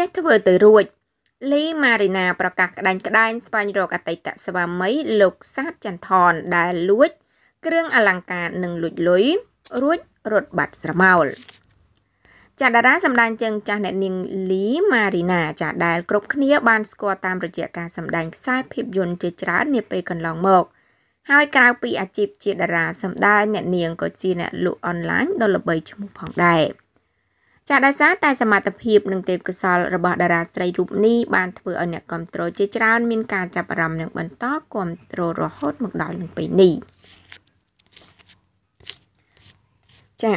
ចេះធ្វើទៅរួច លីម៉ារីណាប្រកាសក្តែងក្តែងស្វែងរកអតីតស្វាមីលោកសាទចន្ទថនដែលលួចគ្រឿងអលង្ការនិងលួចលុយរួចរត់បាត់ស្រមោលចាតារា សម្ដែងជើងចាស់អ្នកនាងលីម៉ារីណាចាដែលគ្រប់គ្នាបានស្គាល់តាមរយៈការសម្ដែងខ្សែភាពយន្តជាច្រើននាពេលកន្លងមក ហើយក្រៅពីអាជីពជាតារាសម្ដែងអ្នកនាងក៏ជាអ្នកលក់អនឡាញដ៏ល្បីឈ្មោះផងដែរ។ចាដោយសារតែសមត្ថភាពនិងទេពកោសលរបស់តារាស្រីរូបនេះបានធ្វើឲ្យអ្នកគ្រប់គ្រងជាច្រើន មានការចាប់អារម្មណ៍និងបន្តគ្រប់គ្រងរហូត មកដល់នឹងពេលនេះចា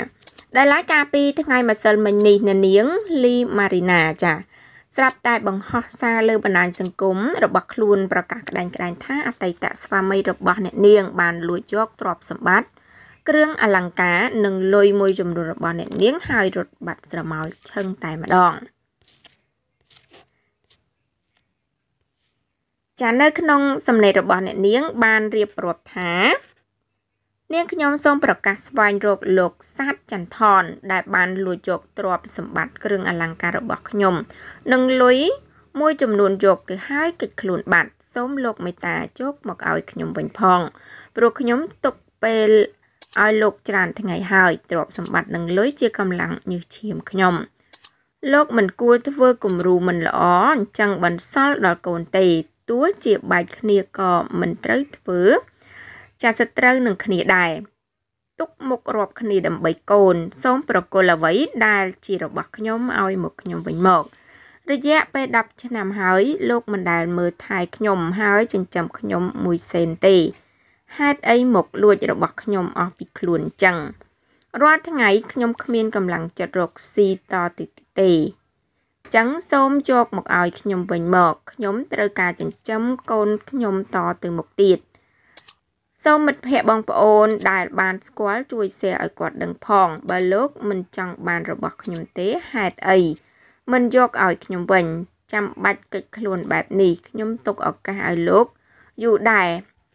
ដែលឡាយការពីថ្ងៃម្សិលមិញនេះនៅនាងលីម៉ារីណាចាស្រាប់តែបង្ហោះសារលើបណ្ដាញសង្គមរបស់ខ្លួនប្រកាសក្តែងក្តែងថាអតីតស្វាមីរបស់អ្នកនាងបានលួចយកទ្រព្យសម្បត្តិគ្រឿងអលង្ការនិងលុយមួយចំនួនរបស់អ្នកនាងហើយរត់បាត់ ស្រមោលឈឹងតែម្ដងចានៅក្នុងសំណេររបស់អ្នកនាង បានរៀបរាប់ថា នាងខ្ញុំសូមប្រកាសស្វែងរកលោកសាទចន្ទថន ដែលបានលួចយកទ្រព្យសម្បត្តិគ្រឿងអលង្ការរបស់ខ្ញុំនិងលុយមួយ ចំនួន យកទៅហើយគេចខ្លួនបាត់សូមលោកមេត្តាជោគមកឲ្យខ្ញុំវិញផងព្រោះខ្ញុំទុកពេលឲ្យលោកច្រើនថ្ងៃហើយទ្រព្យសម្បត្តិនិងលុយជាកម្លាំងញើសឈាមខ្ញុំលោក មិនគួរធ្វើគំរូមិនល្អអញ្ចឹងបន្សល់ដល់កូនទេទោះជាបែកគ្នាក៏មិនត្រូវធ្វើ ចាសត្រូវនឹងគ្នាដែរទុកមុខរាប់គ្នាដើម្បីកូន សូមប្រគល់អ្វីដែល ជារបស់ខ្ញុំឲ្យមកខ្ញុំវិញមក រយៈពេល10ឆ្នាំហើយលោកមិនដែលមើលថែខ្ញុំហើយចិញ្ចឹមខ្ញុំមួយសេនទេហេតុអីមកលួចរបស់ខ្ញុំអស់ពីខ្លួនចឹងរាល់ថ្ងៃខ្ញុំគ្មានកម្លាំងចិត្តរកស៊ីតទៅទេចឹងសូមជោគមកឲ្យខ្ញុំវិញមកខ្ញុំត្រូវការចិញ្ចឹមកូនខ្ញុំតទៅមុខទៀតសូមមិត្តភ័ក្តិបងប្អូនដែលបានស្គាល់ជួយ share ឲ្យគាត់ដឹងផងបើលោកមិនចង់បានរបស់ខ្ញុំទេហេតុអីមិនយកឲ្យខ្ញុំវិញចាំបាច់កិច្ចខ្លួនបែបនេះខ្ញុំទុកឱកាសឲ្យលោកយូរដែរ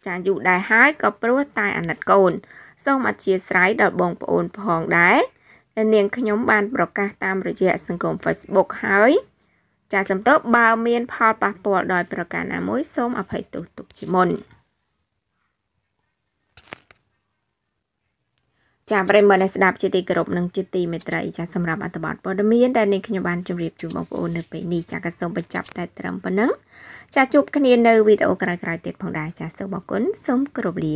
ចាយូរដែរហើយក៏ព្រោះតែអាណិតកូនសូមអធិស្ឋានដល់បងប្អូនផងដែរដែលនាងខ្ញុំបានប្រកាសតាមរយៈសង្គម Facebook ហើយ ចាសំទោសបើមាន ផលប៉ះពាល់ដោយប្រការណាមួយសូមអភ័យទោសទុកជាមុនចាប្រិមត្តអ្នកស្ដាប់ជាទីគោរពនិងជាទីមេត្រីចាសម្រាប់អត្ថបទព័ត៌មានដែលនាងខ្ញុំបានជម្រាបជូនបងប្អូននៅពេលនេះចាក៏សូមបញ្ចប់តែត្រឹមប៉ុណ្ណឹងចាជួបគ្នានៅវីដេអូក្រោយៗទៀតផងដែរចាសូមអរគុណសូមគោរពលា